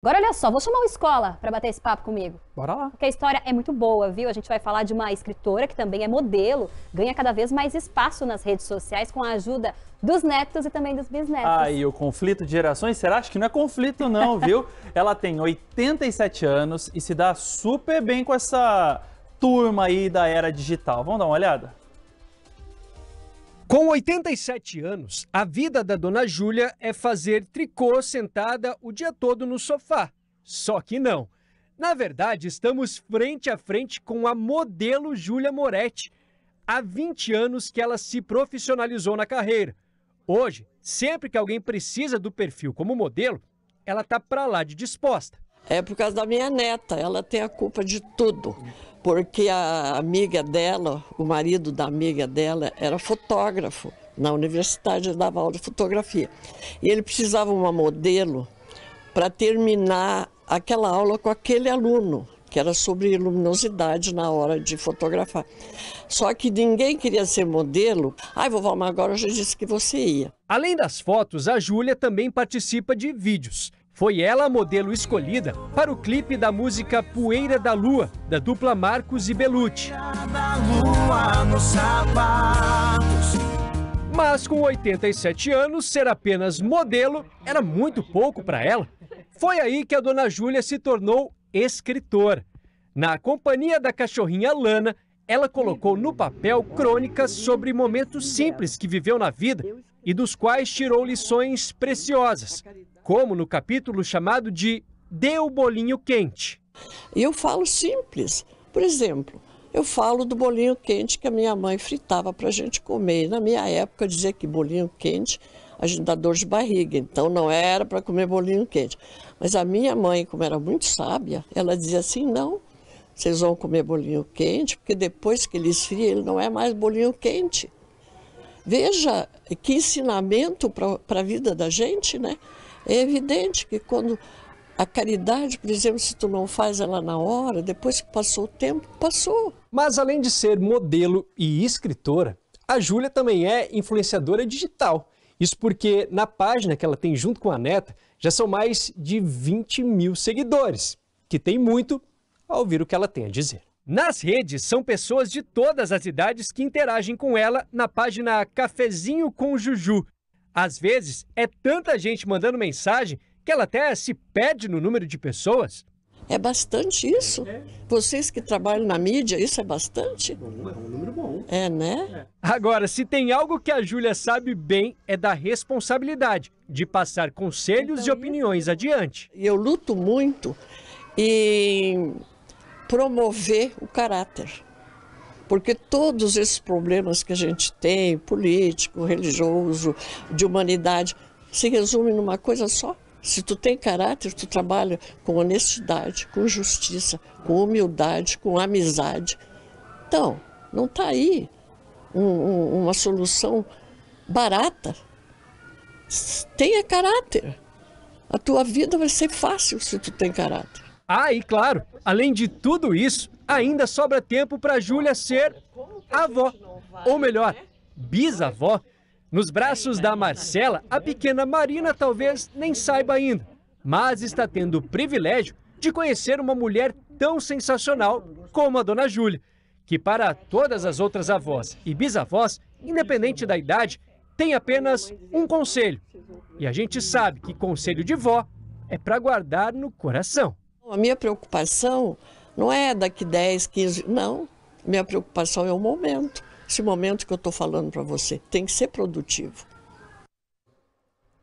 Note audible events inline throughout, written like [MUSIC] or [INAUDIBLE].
Agora olha só, vou chamar o Escola para bater esse papo comigo. Bora lá. Porque a história é muito boa, viu? A gente vai falar de uma escritora que também é modelo, ganha cada vez mais espaço nas redes sociais com a ajuda dos netos e também dos bisnetos. Ah, e o conflito de gerações, será? Acho que não é conflito não, [LAUGHS] viu? Ela tem 87 anos e se dá super bem com essa turma aí da era digital. Vamos dar uma olhada? Com 87 anos, a vida da dona Júlia é fazer tricô sentada o dia todo no sofá. Só que não. Na verdade, estamos frente a frente com a modelo Júlia Moretti. Há 20 anos que ela se profissionalizou na carreira. Hoje, sempre que alguém precisa do perfil como modelo, ela está para lá de disposta. É por causa da minha neta, ela tem a culpa de tudo. Porque a amiga dela, o marido da amiga dela, era fotógrafo. Na universidade dava aula de fotografia. E ele precisava uma modelo para terminar aquela aula com aquele aluno, que era sobre luminosidade na hora de fotografar. Só que ninguém queria ser modelo. Ai, vovó, mas agora eu já disse que você ia. Além das fotos, a Júlia também participa de vídeos. Foi ela a modelo escolhida para o clipe da música Poeira da Lua, da dupla Marcos e Belucci. Mas com 87 anos, ser apenas modelo era muito pouco para ela. Foi aí que a dona Júlia se tornou escritora. Na companhia da cachorrinha Lana, ela colocou no papel crônicas sobre momentos simples que viveu na vida e dos quais tirou lições preciosas, como no capítulo chamado de deu o Bolinho Quente. Eu falo simples. Por exemplo, eu falo do bolinho quente que a minha mãe fritava para a gente comer. E na minha época, dizia que bolinho quente a gente dá dor de barriga, então não era para comer bolinho quente. Mas a minha mãe, como era muito sábia, ela dizia assim: não, vocês vão comer bolinho quente, porque depois que ele esfria, ele não é mais bolinho quente. Veja que ensinamento para a vida da gente, né? É evidente que quando a caridade, por exemplo, se tu não faz ela na hora, depois que passou o tempo, passou. Mas além de ser modelo e escritora, a Júlia também é influenciadora digital. Isso porque na página que ela tem junto com a neta já são mais de 20 mil seguidores, que tem muito a ouvir o que ela tem a dizer. Nas redes, são pessoas de todas as idades que interagem com ela na página Cafezinho com Juju, às vezes, é tanta gente mandando mensagem que ela até se perde no número de pessoas. É bastante isso. É. Vocês que trabalham na mídia, isso é bastante. é um número é bom. É, né? É. Agora, se tem algo que a Júlia sabe bem, é da responsabilidade de passar conselhos então, e opiniões adiante. Eu luto muito em promover o caráter porque todos esses problemas que a gente tem, político, religioso, de humanidade, se resume numa coisa só. Se tu tem caráter, tu trabalha com honestidade, com justiça, com humildade, com amizade. Então, não está aí um, um, uma solução barata. Tenha caráter. A tua vida vai ser fácil se tu tem caráter. Ah, e claro, além de tudo isso, ainda sobra tempo para Júlia ser avó, ou melhor, bisavó. Nos braços da Marcela, a pequena Marina talvez nem saiba ainda, mas está tendo o privilégio de conhecer uma mulher tão sensacional como a dona Júlia, que para todas as outras avós e bisavós, independente da idade, tem apenas um conselho. E a gente sabe que conselho de vó é para guardar no coração. A minha preocupação não é daqui 10, 15, não. Minha preocupação é o momento. Esse momento que eu estou falando para você tem que ser produtivo.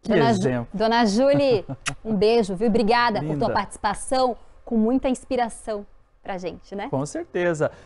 Dona, Dona Julie, [LAUGHS] um beijo, viu? Obrigada Linda. por tua participação, com muita inspiração a gente, né? Com certeza.